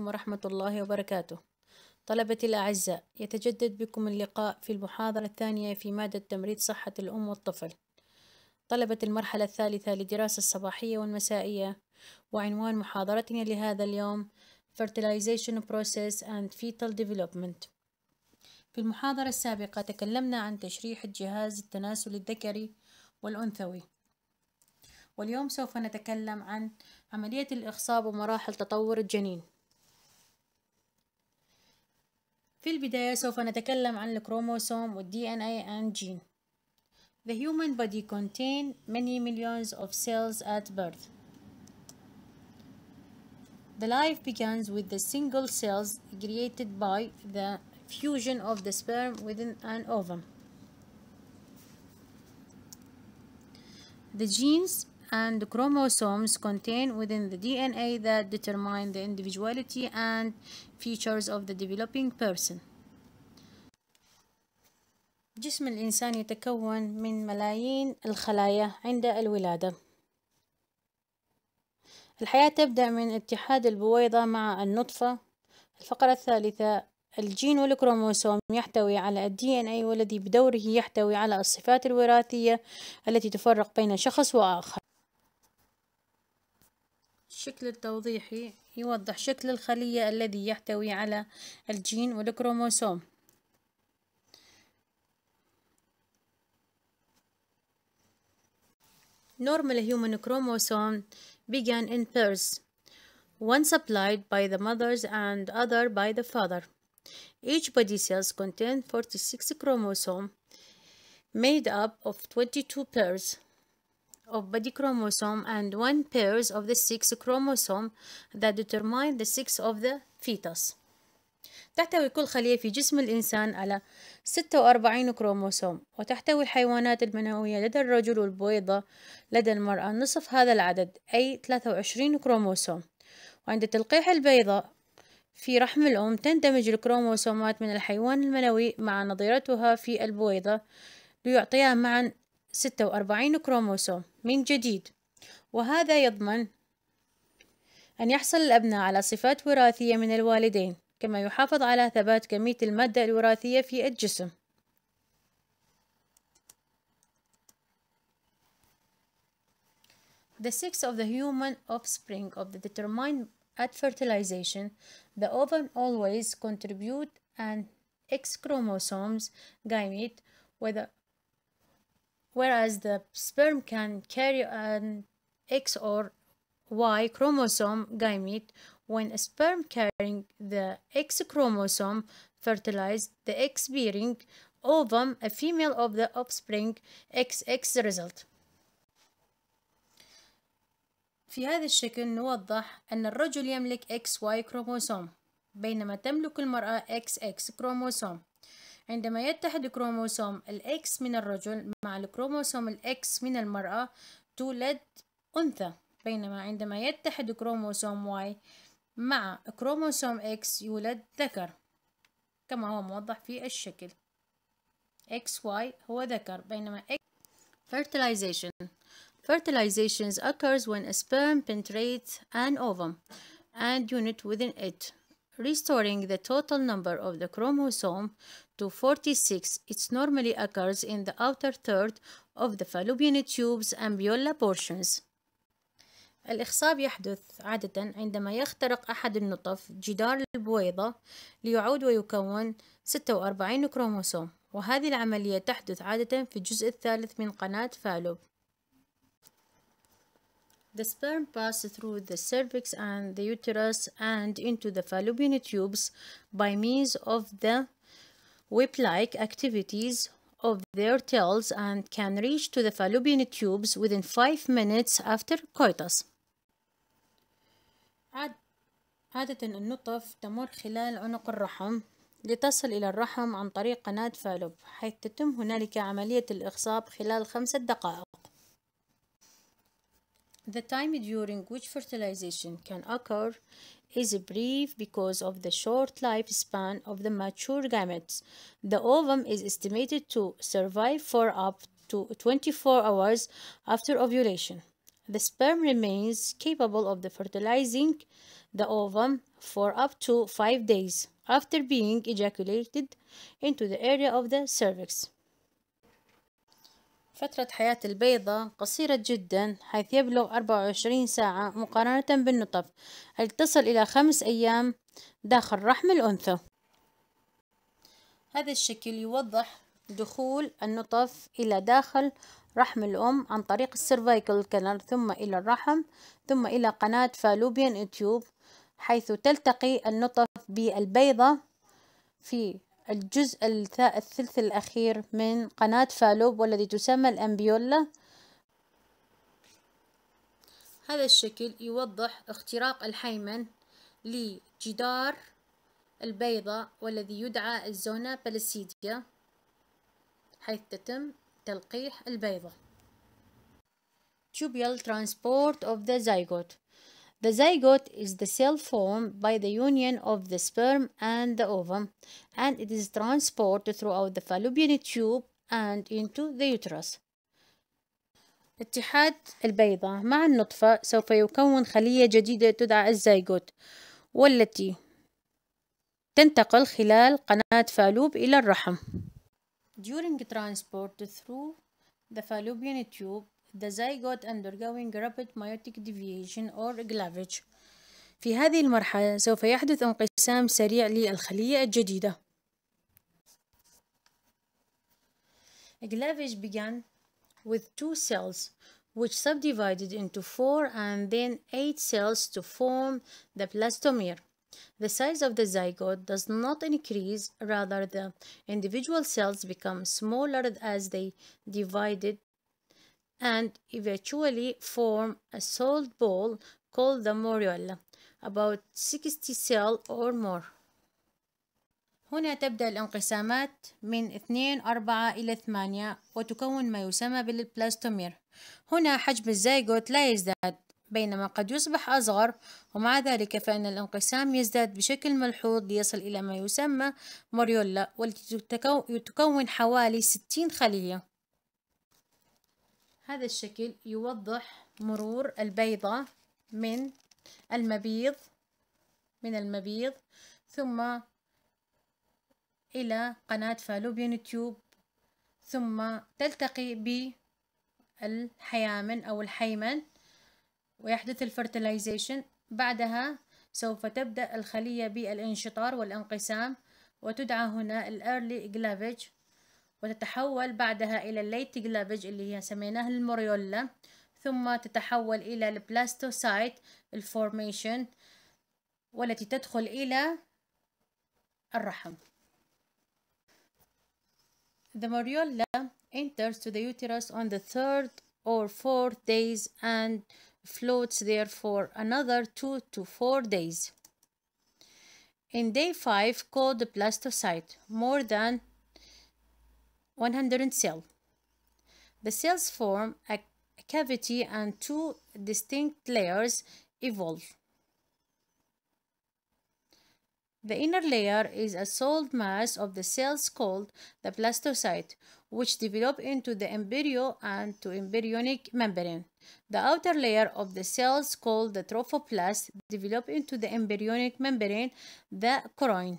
عليكم ورحمة الله وبركاته طلبة الأعزاء يتجدد بكم اللقاء في المحاضرة الثانية في مادة تمريض صحة الأم والطفل طلبة المرحلة الثالثة للدراسة الصباحية والمسائية وعنوان محاضرتنا لهذا اليوم Fertilization Process and Fetal Development في المحاضرة السابقة تكلمنا عن تشريح الجهاز التناسلي الذكري والأنثوي واليوم سوف نتكلم عن عملية الإخصاب ومراحل تطور الجنين في البداية سوف نتكلم عن الكروموسوم والدي ان اي and gene. The human body contain many millions of cells at birth. The life begins with the single cells created by the fusion of the sperm within an ovum. The genes and chromosomes contained within the DNA that determine the individuality and features of the developing person. جسم الإنسان يتكون من ملايين الخلايا عند الولادة الحياة تبدأ من اتحاد البويضة مع النطفة الفقرة الثالثة الجين والكروموسوم يحتوي على الدي ان اي والذي بدوره يحتوي على الصفات الوراثية التي تفرق بين شخص وآخر الشكل التوضيحي يوضح شكل الخلية الذي يحتوي على الجين والكروموسوم Normal human chromosome began in pairs, one supplied by the mothers and other by the father. Each body cells contain 46 chromosomes made up of 22 pairs. of body chromosome and one pairs of the six chromosome that determine the sex of the fetus. تحتوي كل خلية في جسم الإنسان على 46 كروموسوم وتحتوي الحيوانات المنوية لدى الرجل والبويضة لدى المرأة نصف هذا العدد أي 23 كروموسوم وعند تلقيح البيضة في رحم الأم تندمج الكروموسومات من الحيوان المنوي مع نظيرتها في البويضة ليعطيها معا 46 كروموسوم من جديد وهذا يضمن أن يحصل الأبناء على صفات وراثية من الوالدين كما يحافظ على ثبات كمية المادة الوراثية في الجسم The sex of the human offspring of the determined at fertilization, the ovum always contribute an X chromosomes gamete, with whether whereas the sperm can carry an X or Y chromosome gamete. When a sperm carrying the X chromosome fertilized the X-bearing ovum, a female of the offspring XX result. في هذا الشكل نوضح أن الرجل يملك XY كروموسوم بينما تملك المرأة XX كروموسوم عندما يتحد كروموسوم الإكس من الرجل مع الكروموسوم الإكس من المرأة تولد أنثى بينما عندما يتحد كروموسوم واي مع كروموسوم إكس يولد ذكر كما هو موضح في الشكل XY هو ذكر بينما X fertilization fertilization occurs when a sperm penetrates an ovum and unit within it restoring the total number of the chromosome to 46. It normally occurs in the outer third of the fallopian tubes and ambiola portions. الإخصاب يحدث عادة عندما يخترق أحد النطف جدار البويضة ليعود ويكون 46 كروموسوم وهذه العملية تحدث عادة في الجزء الثالث من قناة فالوب The sperm passes through the cervix and the uterus and into the fallopian tubes by means of the whip like activities of their tails and can reach to the fallopian tubes within 5 minutes after coitus. عادة النطف تمر خلال عنق الرحم لتصل إلى الرحم عن طريق قناة فالوب حيث تتم هنالك عملية الإخصاب خلال خمسة دقائق The time during which fertilization can occur is brief because of the short lifespan of the mature gametes. The ovum is estimated to survive for up to 24 hours after ovulation. The sperm remains capable of the fertilizing the ovum for up to 5 days after being ejaculated into the area of the cervix. فترة حياة البيضة قصيرة جدا حيث يبلغ 24 ساعة مقارنة بالنطف حيث تصل إلى خمس أيام داخل رحم الأنثى هذا الشكل يوضح دخول النطف إلى داخل رحم الأم عن طريق السيرفايكل كنر ثم إلى الرحم ثم إلى قناة فالوبيان تيوب حيث تلتقي النطف بالبيضة في الجزء الثلث الأخير من قناة فالوب والذي تسمى الأمبيولا هذا الشكل يوضح اختراق الحيمن لجدار البيضة والذي يدعى الزونة بلسيديا حيث تتم تلقيح البيضة Tubial transport of the zygote The zygote is the cell formed by the union of the sperm and the ovum, and it is transported throughout the fallopian tube and into the uterus. اتحاد البيضة مع النطفة سوف يكون خلية جديدة تدعى الزيجوت والتي تنتقل خلال قناة فالوب إلى الرحم. During transport through the fallopian tube the zygote undergoing rapid meiotic deviation or cleavage في هذه المرحلة سوف يحدث انقسام سريع للخلية الجديدة Cleavage began with two cells which subdivided into four and then eight cells to form the plastomere. The size of the zygote does not increase, rather the individual cells become smaller as they divided and eventually form a solid ball called the moriola about 60 cell or more هنا تبدأ الانقسامات من 2 4 إلى 8 وتكون ما يسمى بالبلاستومير هنا حجم الزيجوت لا يزداد بينما قد يصبح أصغر ومع ذلك فإن الانقسام يزداد بشكل ملحوظ ليصل إلى ما يسمى موريولا والتي تكون حوالي 60 خلية هذا الشكل يوضح مرور البيضة من المبيض من المبيض ثم إلى قناة فالوبيون تيوب ثم تلتقي بالحيامن أو الحيمن ويحدث الفرتلايزيشن بعدها سوف تبدأ الخلية بالانشطار والانقسام وتدعى هنا الأرلي جلافيج وتتحول بعدها إلى الليت جلافج اللي هي سميناه الموريولا ثم تتحول إلى البلاستوسايت الفورميشن والتي تدخل إلى الرحم The moriola enters to the uterus on the third or fourth days and floats there for another two to four days. In day five, called the blastocyte, more than 100 cell. The cells form a cavity and two distinct layers evolve. The inner layer is a solid mass of the cells called the blastocyte, which develop into the embryo and to embryonic membrane. The outer layer of the cells called the trophoplast develop into the embryonic membrane, the chorion.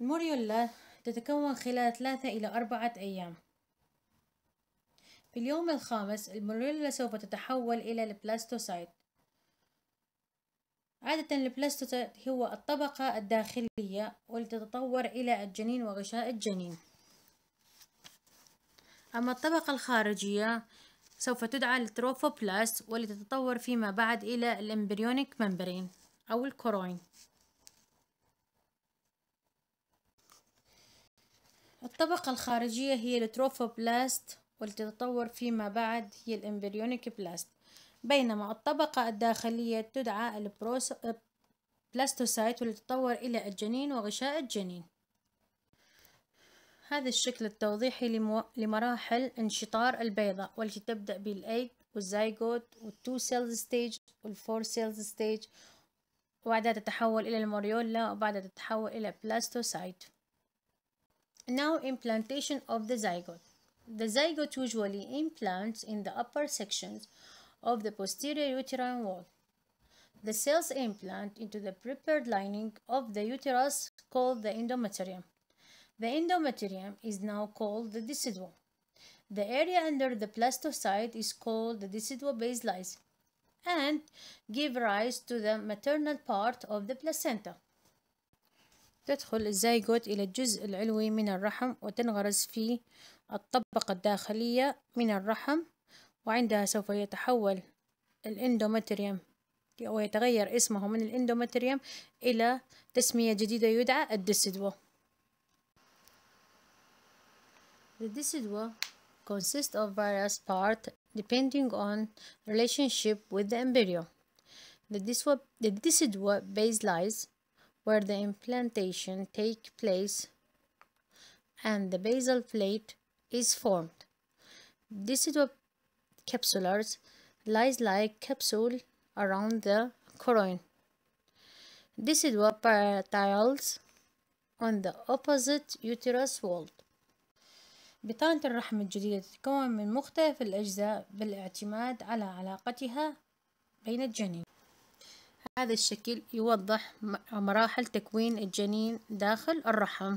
الموريولا تتكون خلال ثلاثة إلى أربعة أيام في اليوم الخامس الموريولا سوف تتحول إلى البلاستوسايت عادة البلاستوسايت هو الطبقة الداخلية والتي تتطور إلى الجنين وغشاء الجنين أما الطبقة الخارجية سوف تدعى التروفوبلاست والتي تتطور فيما بعد إلى الإمبريونيك ممبرين أو الكوروين الطبقة الخارجية هي التروفوبلاست والتي تتطور فيما بعد هي الإمبريونيك بلاست بينما الطبقة الداخلية تدعى البروس... بلاستوسايت والتي تتطور إلى الجنين وغشاء الجنين هذا الشكل التوضيحي لمو... لمراحل انشطار البيضة والتي تبدأ بالأيج والزايجوت والتو سيلز ستيج والفور سيلز ستيج وبعدها تتحول إلى الموريولا وبعدها تتحول إلى بلاستوسايت Now implantation of the zygote. The zygote usually implants in the upper sections of the posterior uterine wall. The cells implant into the prepared lining of the uterus called the endometrium. The endometrium is now called the deciduum. The area under the blastocyst is called the decidua basalis, and give rise to the maternal part of the placenta. تدخل الزيجوت إلى الجزء العلوي من الرحم وتنغرز في الطبقة الداخلية من الرحم وعندها سوف يتحول الإندومتريوم ويتغير اسمه من الإندومتريوم إلى تسمية جديدة يدعى الديسيدوا The consists of various parts depending on relationship with the embryo. The deciduous the decidua base lies where the implantation take place and the basal plate is formed. capsulars lies like capsule around the what Decidopatials on the opposite uterus wall. بطانة الرحم الجديدة تتكون من مختلف الأجزاء بالاعتماد على علاقتها بين الجنين هذا الشكل يوضح مراحل تكوين الجنين داخل الرحم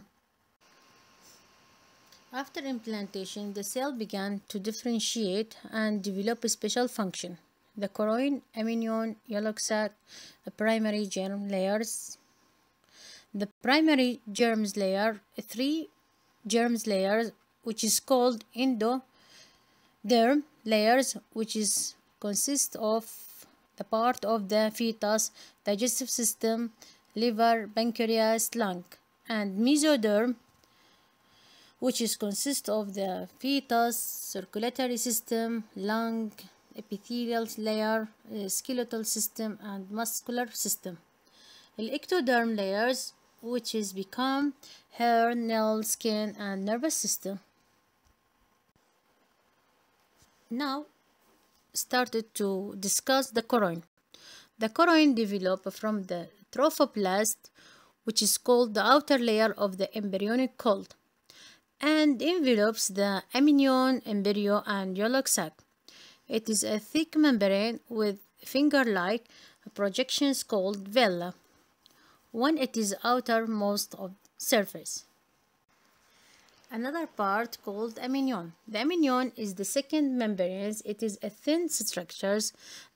After implantation, the cell began to differentiate and develop a special function. The choroid, amnion, yolk sac, the primary germ layers. The primary germs layer, three germs layers, which is called endoderm layers, which is consists of the part of the fetus, digestive system, liver, pancreas, lung, and mesoderm, which is consists of the fetus, circulatory system, lung, epithelial layer, uh, skeletal system, and muscular system. The ectoderm layers, which is become hair, nail, skin, and nervous system. Now started to discuss the corin. The corin developed from the trophoblast, which is called the outer layer of the embryonic cold, and envelopes the amnion, embryo, and yolk sac. It is a thick membrane with finger-like projections called vela when it is outermost of surface another part called amnion. The amnion is the second membrane. It is a thin structure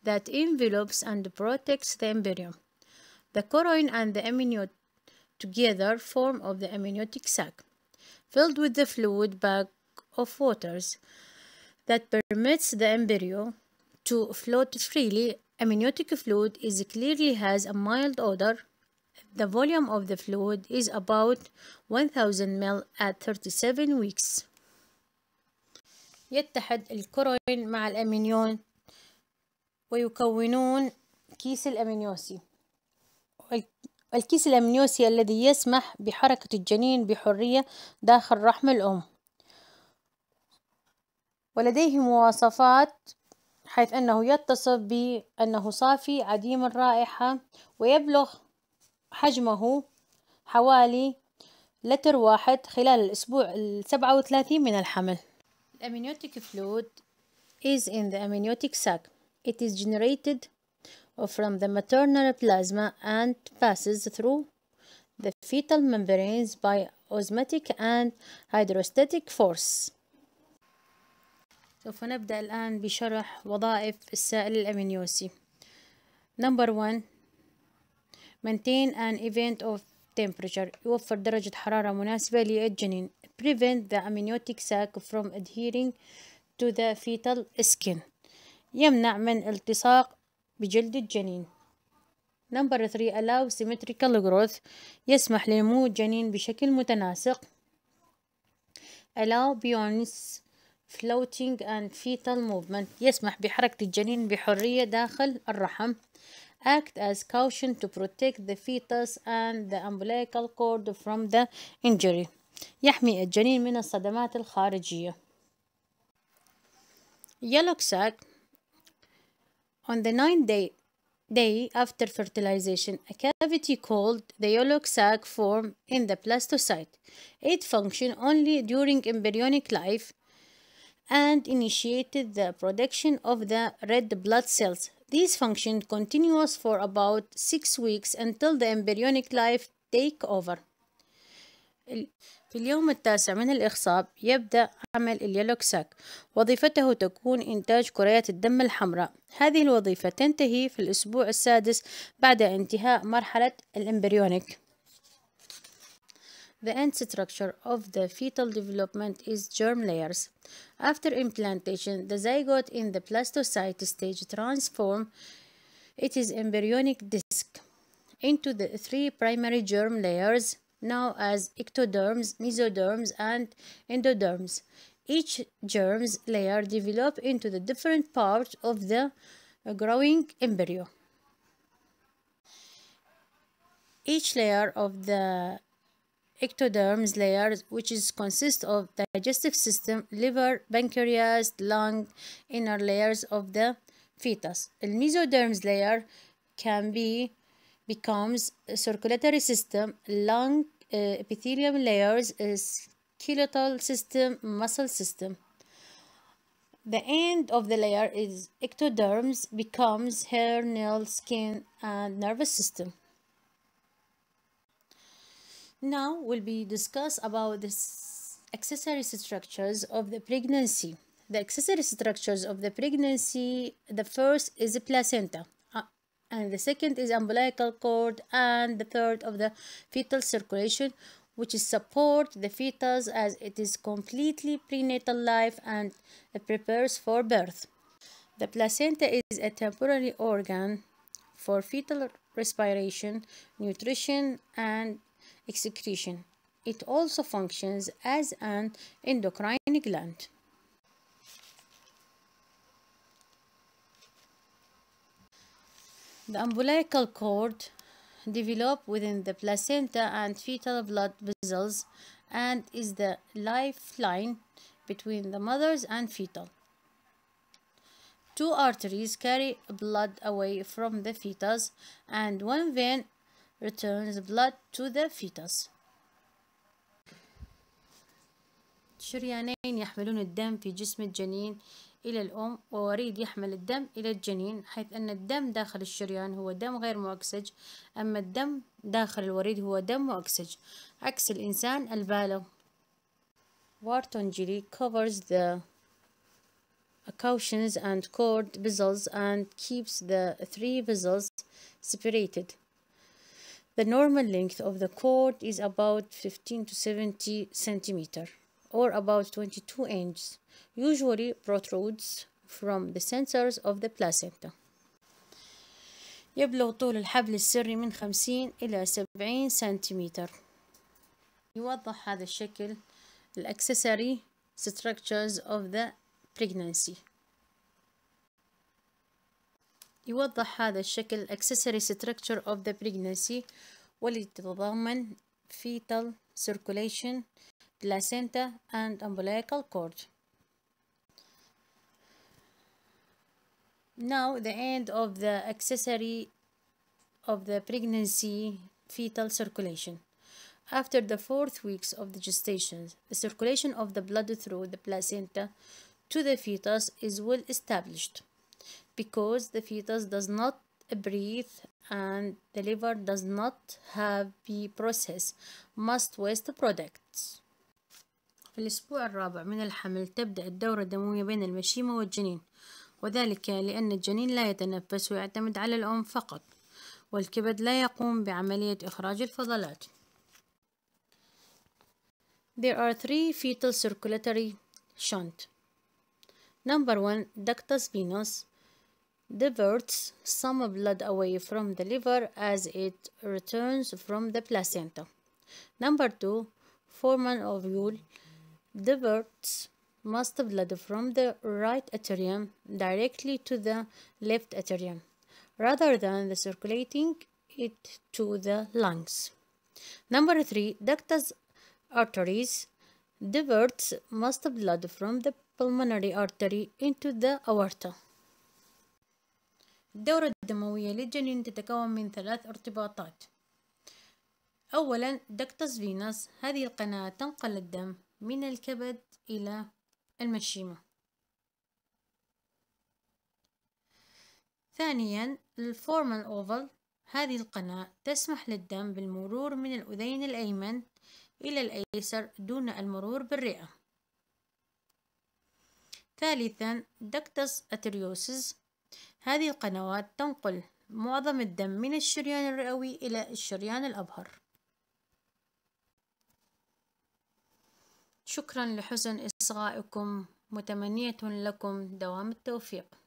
that envelopes and protects the embryo. The chorion and the amnion together form of the amniotic sac, filled with the fluid bag of waters that permits the embryo to float freely. Amniotic fluid is clearly has a mild odor The volume of the fluid is about 1000 ml at 37 weeks. يتحد الكروين مع الأمينيون ويكونون كيس الأمينيوسي الكيس الأمينيوسي الذي يسمح بحركة الجنين بحرية داخل رحم الأم ولديه مواصفات حيث أنه يتصف بأنه صافي عديم الرائحة ويبلغ حجمه حوالي لتر واحد خلال الأسبوع السبعة وثلاثين من الحمل. The amniotic fluid is in the amniotic sac. It is generated from the maternal plasma and passes through the fetal membranes by osmotic and hydrostatic force. سوف نبدأ الآن بشرح وظائف السائل الأمنيوسي. Number one maintain an event of temperature يوفر درجة حرارة مناسبة للجنين prevent the amniotic sac from adhering to the fetal skin يمنع من التصاق بجلد الجنين number 3 allow symmetrical growth يسمح لنمو الجنين بشكل متناسق allow beyond floating and fetal movement يسمح بحركة الجنين بحرية داخل الرحم act as caution to protect the fetus and the umbilical cord from the injury يحمي الجنين من الصدمات الخارجية yellow sac on the ninth day day after fertilization, a cavity called the yolk sac forms in the blastocyte. It functioned only during embryonic life and initiated the production of the red blood cells. These functions continuous for about 6 weeks until the embryonic life take over. في اليوم التاسع من الإخصاب يبدأ عمل اليالوكساك وظيفته تكون إنتاج كريات الدم الحمراء هذه الوظيفة تنتهي في الأسبوع السادس بعد انتهاء مرحلة الإمبريونيك The end structure of the fetal development is germ layers. After implantation, the zygote in the blastocyst stage transform; its embryonic disc into the three primary germ layers, now as ectoderms, mesoderms, and endoderms. Each germs layer develops into the different parts of the growing embryo. Each layer of the ectoderm's layers, which is consist of digestive system, liver, pancreas, lung, inner layers of the fetus. The mesoderm's layer can be becomes circulatory system, lung, uh, epithelium layers, skeletal system, muscle system. The end of the layer is ectoderms becomes hair, nail, skin, and nervous system. Now we will be discuss about the accessory structures of the pregnancy. The accessory structures of the pregnancy, the first is the placenta uh, and the second is umbilical cord and the third of the fetal circulation which is support the fetus as it is completely prenatal life and prepares for birth. The placenta is a temporary organ for fetal respiration, nutrition and excretion. It also functions as an endocrine gland. The umbilical cord develop within the placenta and fetal blood vessels and is the lifeline between the mothers and fetal. Two arteries carry blood away from the fetus and one vein returns blood to the fetus شريانين يحملون الدم في جسم الجنين إلى الأم ووريد يحمل الدم إلى الجنين حيث أن الدم داخل الشريان هو دم غير مؤكسج أما الدم داخل الوريد هو دم مؤكسج عكس الإنسان البالغ وارتون جيلي covers the cautions and cord vessels and keeps the three vessels separated The normal length of the cord is about 15 to 70 centimeter or about 22 inches, usually protrudes from the sensors of the placenta. يبلغ طول الحبل السري من 50 إلى 70 سنتيمتر يوضح هذا الشكل الأكسسوري structures of the pregnancy يوضح هذا الشكل accessory structure of the pregnancy واللي تتضمن fetal circulation placenta and umbilical cord now the end of the accessory of the pregnancy fetal circulation after the fourth weeks of the gestation the circulation of the blood through the placenta to the fetus is well established because the fetus does not breathe and the liver does not have the process must waste products في الأسبوع الرابع من الحمل تبدأ الدورة الدموية بين المشيمة والجنين وذلك لأن الجنين لا يتنفس ويعتمد على الأم فقط والكبد لا يقوم بعملية إخراج الفضلات There are three fetal circulatory shunt. Number one, ductus venous. diverts some blood away from the liver as it returns from the placenta. Number two, foramen ovule diverts most blood from the right atrium directly to the left atrium rather than the circulating it to the lungs. Number three, ductus arteries diverts most blood from the pulmonary artery into the aorta. الدورة الدموية للجنين تتكون من ثلاث ارتباطات أولا دكتس فينوس هذه القناة تنقل الدم من الكبد إلى المشيمة ثانيا الفورمال أوفل هذه القناة تسمح للدم بالمرور من الأذين الأيمن إلى الأيسر دون المرور بالرئة ثالثا دكتس أتريوسز هذه القنوات تنقل معظم الدم من الشريان الرئوي إلى الشريان الأبهر شكرا لحسن إصغائكم متمنية لكم دوام التوفيق